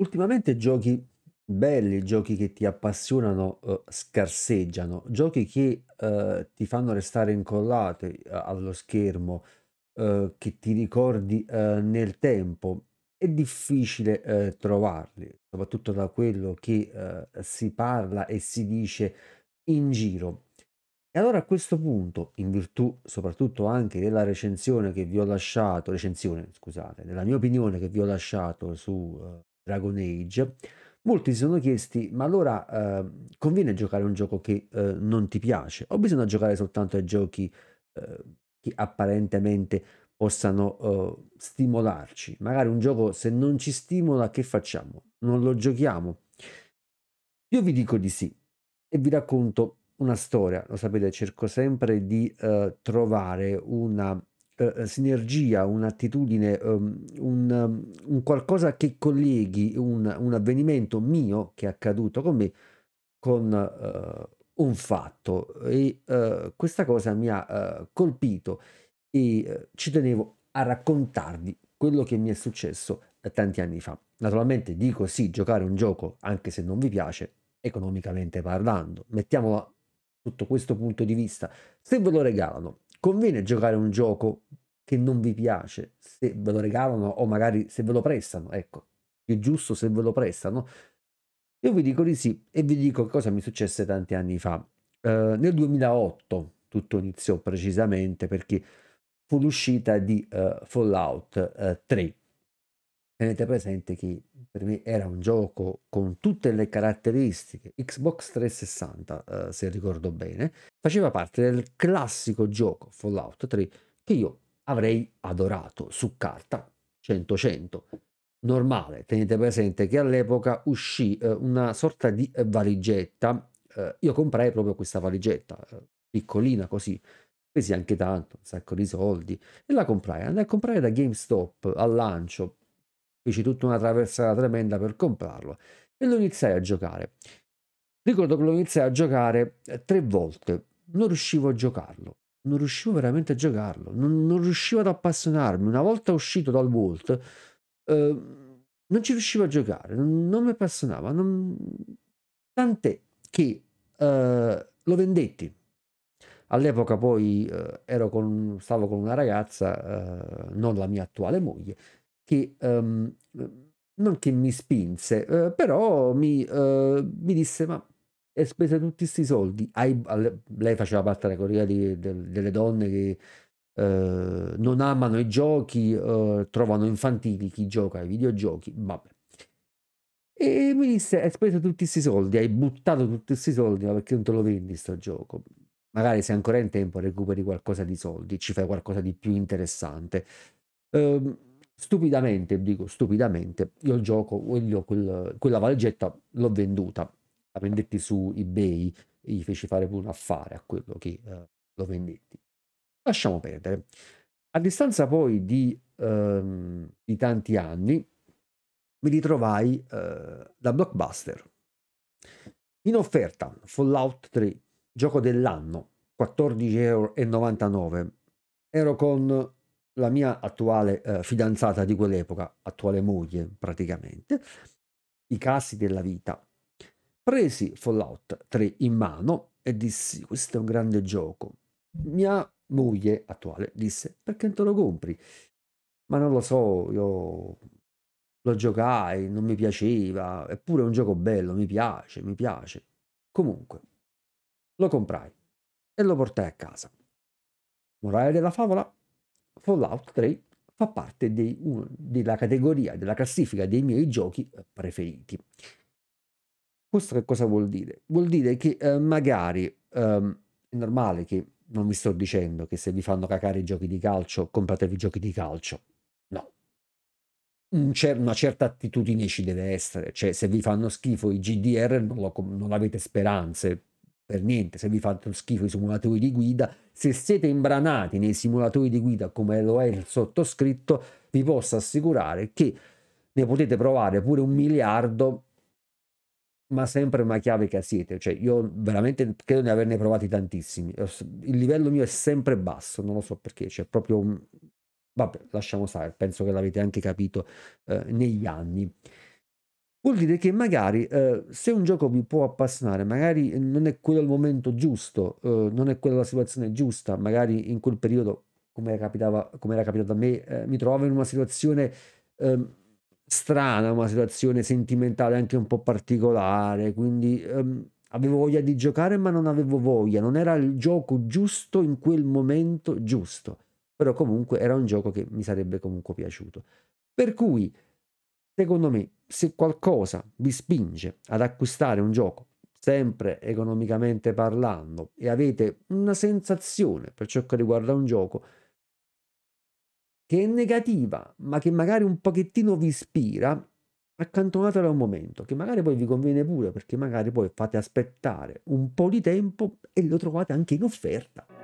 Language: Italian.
Ultimamente giochi belli, giochi che ti appassionano, eh, scarseggiano, giochi che eh, ti fanno restare incollato eh, allo schermo, eh, che ti ricordi eh, nel tempo. È difficile eh, trovarli, soprattutto da quello che eh, si parla e si dice in giro. E allora a questo punto, in virtù soprattutto anche della recensione che vi ho lasciato, recensione, scusate, della mia opinione che vi ho lasciato su eh, Dragon Age, molti si sono chiesti, ma allora eh, conviene giocare un gioco che eh, non ti piace? O bisogna giocare soltanto ai giochi eh, che apparentemente possano eh, stimolarci? Magari un gioco se non ci stimola, che facciamo? Non lo giochiamo? Io vi dico di sì e vi racconto una storia. Lo sapete, cerco sempre di eh, trovare una eh, eh, sinergia, un'attitudine, ehm, un, ehm, un, qualcosa che colleghi un, un, avvenimento mio che è accaduto con me con uh, un fatto e uh, questa cosa mi ha uh, colpito e ci tenevo a raccontarvi quello che mi è successo tanti anni fa. Naturalmente dico sì, giocare un gioco, anche se non vi piace, economicamente parlando. Mettiamola sotto questo punto di vista. Se ve lo regalano, conviene giocare un gioco che non vi piace se ve lo regalano o magari se ve lo prestano, ecco, è giusto se ve lo prestano. Io vi dico di sì e vi dico cosa mi successe tanti anni fa. Eh, nel 2008 tutto iniziò precisamente perché fu l'uscita di uh, Fallout uh, eh, 3. Tenete presente che per me era un gioco con tutte le caratteristiche Xbox 360, eh, se ricordo bene, faceva parte del classico gioco Fallout 3 che io avrei adorato su carta 100-100. Normale, tenete presente che all'epoca uscì eh, una sorta di valigetta, eh, io comprai proprio questa valigetta, eh, piccolina così, presi anche tanto, un sacco di soldi, e la comprai, andai a comprare da GameStop al lancio feci tutta una traversata tremenda per comprarlo e lo iniziai a giocare. Ricordo che lo iniziai a giocare eh, tre volte, non riuscivo a giocarlo, non riuscivo veramente a giocarlo, non, non riuscivo ad appassionarmi. Una volta uscito dal Vault, eh, non ci riuscivo a giocare, non, non mi appassionava, non... tant'è che eh, lo vendetti. All'epoca poi eh, con, stavo con una ragazza, eh, non la mia attuale moglie, che um, non che mi spinse, eh, però mi, eh, mi, disse: Ma hai speso tutti questi soldi? Hai, lei faceva parte della categoria di, de, delle donne che eh, non amano i giochi, eh, trovano infantili chi gioca ai videogiochi. Vabbè. E mi disse: Hai speso tutti questi soldi, hai buttato tutti questi soldi, ma perché non te lo vendi sto gioco? Magari se ancora in tempo recuperi qualcosa di soldi, ci fai qualcosa di più interessante. Um, Stupidamente, dico stupidamente, io il gioco, io quel, quella valigetta l'ho venduta, la vendetti su eBay e gli feci fare pure un affare a quello che eh, lo vendetti. Lasciamo perdere. A distanza poi di, ehm, di tanti anni, mi ritrovai eh, da Blockbuster. In offerta Fallout 3, gioco dell'anno, 14,99 euro. Ero con la mia attuale eh, fidanzata di quell'epoca, attuale moglie praticamente, i casi della vita. Presi Fallout 3 in mano e dissi, questo è un grande gioco. Mia moglie attuale disse, perché non te lo compri? Ma non lo so, io lo giocai, non mi piaceva, eppure è un gioco bello, mi piace, mi piace. Comunque, lo comprai e lo portai a casa. Morale della favola, Fallout 3 fa parte dei, un, della categoria, della classifica dei miei giochi eh, preferiti. Questo che cosa vuol dire? Vuol dire che eh, magari ehm, è normale che non vi sto dicendo che se vi fanno cacare i giochi di calcio, compratevi i giochi di calcio. No. Un cer- una certa attitudine ci deve essere, cioè se vi fanno schifo i GDR non, lo, non avete speranze per niente, se vi fanno schifo i simulatori di guida se siete imbranati nei simulatori di guida come lo è il sottoscritto, vi posso assicurare che ne potete provare pure un miliardo, ma sempre una chiave che siete. Cioè, io veramente credo di averne provati tantissimi. Il livello mio è sempre basso, non lo so perché, c'è cioè, proprio... Vabbè, lasciamo stare, penso che l'avete anche capito eh, negli anni. Vuol dire che magari eh, se un gioco vi può appassionare, magari non è quello il momento giusto, eh, non è quella la situazione giusta, magari in quel periodo, come, capitava, come era capitato a me, eh, mi trovavo in una situazione ehm, strana, una situazione sentimentale anche un po' particolare, quindi ehm, avevo voglia di giocare ma non avevo voglia, non era il gioco giusto in quel momento giusto, però comunque era un gioco che mi sarebbe comunque piaciuto. Per cui Secondo me, se qualcosa vi spinge ad acquistare un gioco, sempre economicamente parlando, e avete una sensazione per ciò che riguarda un gioco, che è negativa, ma che magari un pochettino vi ispira, accantonatela un momento, che magari poi vi conviene pure, perché magari poi fate aspettare un po' di tempo e lo trovate anche in offerta.